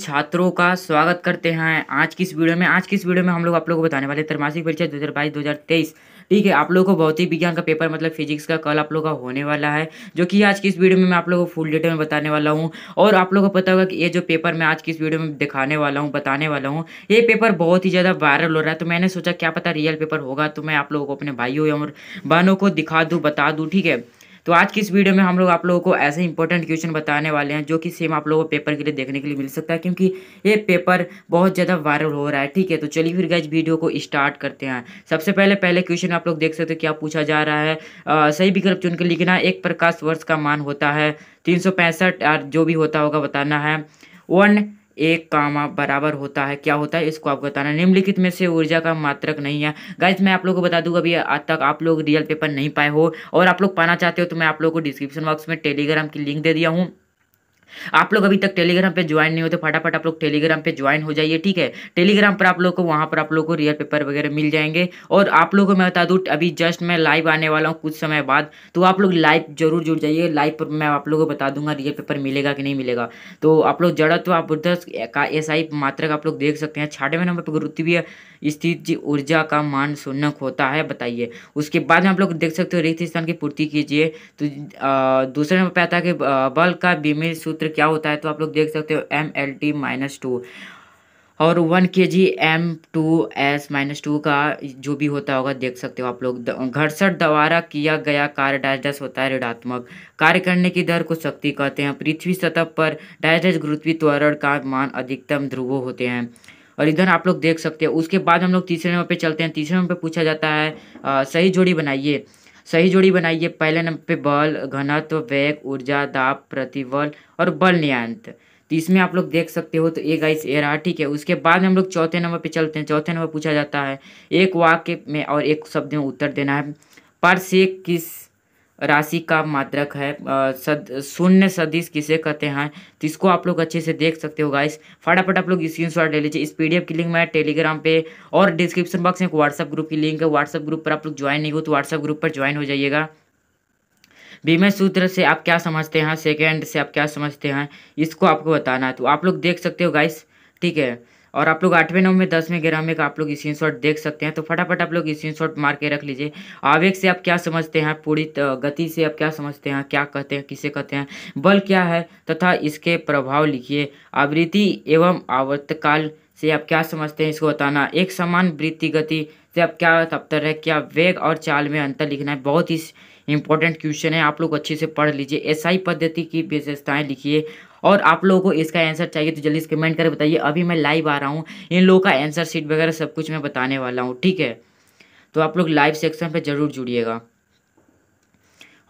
छात्रों का स्वागत करते हैं आज की इस वीडियो में आज की इस वीडियो में हम लोग आप लोगों को बताने वाले त्रिमासिक परीक्षा दो हज़ार बाईस दो हज़ार तेईस ठीक है आप लोगों को भौतिक विज्ञान का पेपर मतलब फिजिक्स का कल आप लोगों का होने वाला है जो कि आज की इस वीडियो में मैं आप लोगों को फुल डिटेल में बताने वाला हूँ और आप लोगों को पता होगा कि ये जो पेपर मैं आज की इस वीडियो में दिखाने वाला हूँ बताने वाला हूँ ये पेपर बहुत ही ज़्यादा वायरल हो रहा है तो मैंने सोचा क्या पता रियल पेपर होगा तो मैं आप लोगों को अपने भाइयों और बहनों को दिखा दूँ बता दूँ ठीक है तो आज की इस वीडियो में हम लोग आप लोगों को ऐसे इंपॉर्टेंट क्वेश्चन बताने वाले हैं जो कि सेम आप लोगों को पेपर के लिए देखने के लिए मिल सकता है क्योंकि ये पेपर बहुत ज़्यादा वायरल हो रहा है ठीक है तो चलिए फिर गैज वीडियो को स्टार्ट करते हैं सबसे पहले पहले क्वेश्चन आप लोग देख सकते हो क्या पूछा जा रहा है आ, सही विकल्प चुनकर लिखना एक प्रकाश वर्ष का मान होता है तीन सौ पैंसठ जो भी होता होगा बताना है वन एक कामा बराबर होता है क्या होता है इसको आपको बताना निम्नलिखित में से ऊर्जा का मात्रक नहीं है गाइज मैं आप लोगों को बता दूंगा अभी आज तक आप लोग रियल पेपर नहीं पाए हो और आप लोग पाना चाहते हो तो मैं आप लोगों को डिस्क्रिप्शन बॉक्स में टेलीग्राम की लिंक दे दिया हूँ आप लोग अभी तक टेलीग्राम पे ज्वाइन नहीं होते तो फटाफट आप लोग टेलीग्राम पे ज्वाइन हो जाइए ठीक है टेलीग्राम पर आप लोग को वहाँ पर आप लोग को रियल पेपर वगैरह मिल जाएंगे और आप लोग को मैं बता दूँ अभी जस्ट मैं लाइव आने वाला हूँ कुछ समय बाद तो आप लोग लाइव जरूर जुड़ जाइए लाइव पर मैं आप लोगों को बता दूंगा रियल पेपर मिलेगा कि नहीं मिलेगा तो आप लोग जड़ा तो आप उधर का एस मात्रा का आप लोग देख सकते हैं छाटे नंबर पर गुरुत्वीय स्थित ऊर्जा का मान शून्यक होता है बताइए उसके बाद में आप लोग देख सकते हो रिक्त स्थान की पूर्ति कीजिए तो दूसरे नंबर पर आता है कि बल का बीमिर सूत्र क्या होता है तो आप लोग देख सकते हो M L T minus two और वन के G M two S minus two का जो भी होता होगा देख सकते हो आप लोग घर्षण द्वारा किया गया कार्य डायजस होता है ऋणात्मक कार्य करने की दर को शक्ति कहते हैं पृथ्वी सतह पर डायजस गुरुत्वीय त्वरण का मान अधिकतम ध्रुव होते हैं और इधर आप लोग देख सकते हो उसके बाद हम लोग तीसरे नंबर पे चलते हैं तीसरे नंबर पे पूछा जाता है आ, सही जोड़ी बनाइए सही जोड़ी बनाइए पहले नंबर पे बल घनत्व वेग ऊर्जा दाप प्रतिबल और बल नियंत तो इसमें आप लोग देख सकते हो तो ए गाइस ए रहा ठीक है उसके बाद हम लोग चौथे नंबर पे चलते हैं चौथे नंबर पूछा जाता है एक वाक्य में और एक शब्द में उत्तर देना है पर से किस राशि का मात्रक है सद शून्य सदिश किसे कहते हैं तो इसको आप लोग अच्छे से देख सकते हो गाइस फटाफट आप लोग स्क्रीन शॉट ले लीजिए इस पी डी एफ की लिंक मैं टेलीग्राम पे और डिस्क्रिप्शन बॉक्स में एक व्हाट्सअप ग्रुप की लिंक है व्हाट्सअप ग्रुप पर आप लोग ज्वाइन नहीं हो तो व्हाट्सअप ग्रुप पर ज्वाइन हो जाइएगा बीमे सूत्र से आप क्या समझते हैं सेकेंड से आप क्या समझते हैं इसको आपको बताना है तो आप लोग देख सकते हो गाइस ठीक है और आप लोग आठवें नौवें दसवें ग्यारहवें का आप लोग स्क्रीन शॉट देख सकते हैं तो फटाफट आप लोग स्क्रीनशॉट मार के रख लीजिए आवेग से आप क्या समझते हैं पूरी गति से आप क्या समझते हैं क्या कहते हैं किसे कहते हैं बल क्या है तथा इसके प्रभाव लिखिए आवृत्ति एवं आवर्तकाल से आप क्या समझते हैं इसको बताना एक समान वृत्ति गति से आप क्या तात्पर्य है क्या वेग और चाल में अंतर लिखना है बहुत ही इंपॉर्टेंट क्वेश्चन है आप लोग अच्छे से पढ़ लीजिए एसआई पद्धति की विशेषताएं लिखिए और आप लोगों को इसका आंसर चाहिए तो जल्दी से कमेंट करके बताइए अभी मैं लाइव आ रहा हूँ इन लोगों का आंसर शीट वगैरह सब कुछ मैं बताने वाला हूँ ठीक है तो आप लोग लाइव सेक्शन पर जरूर जुड़िएगा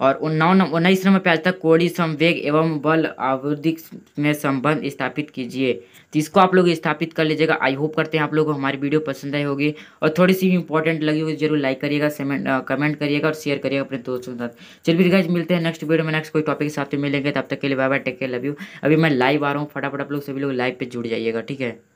और उन्नाव उन्नीस नंबर पे आज तक कोड़ी संवेग एवं बल आवृत्ति में संबंध स्थापित कीजिए तो इसको आप लोग स्थापित कर लीजिएगा आई होप करते हैं आप लोगों को हमारी वीडियो पसंद आई होगी और थोड़ी सी भी इंपॉर्टेंट लगी होगी जरूर लाइक करिएगा कमेंट करिएगा और शेयर करिएगा अपने दोस्तों के साथ चलिए गाइज मिलते हैं नेक्स्ट वीडियो में नेक्स्ट कोई टॉपिक के साथ मिलेंगे तब तक के लिए bye bye take care love you अभी मैं लाइव आ रहा हूँ फटाफट आप लोग सभी लोग लाइव पर जुड़ जाइएगा ठीक है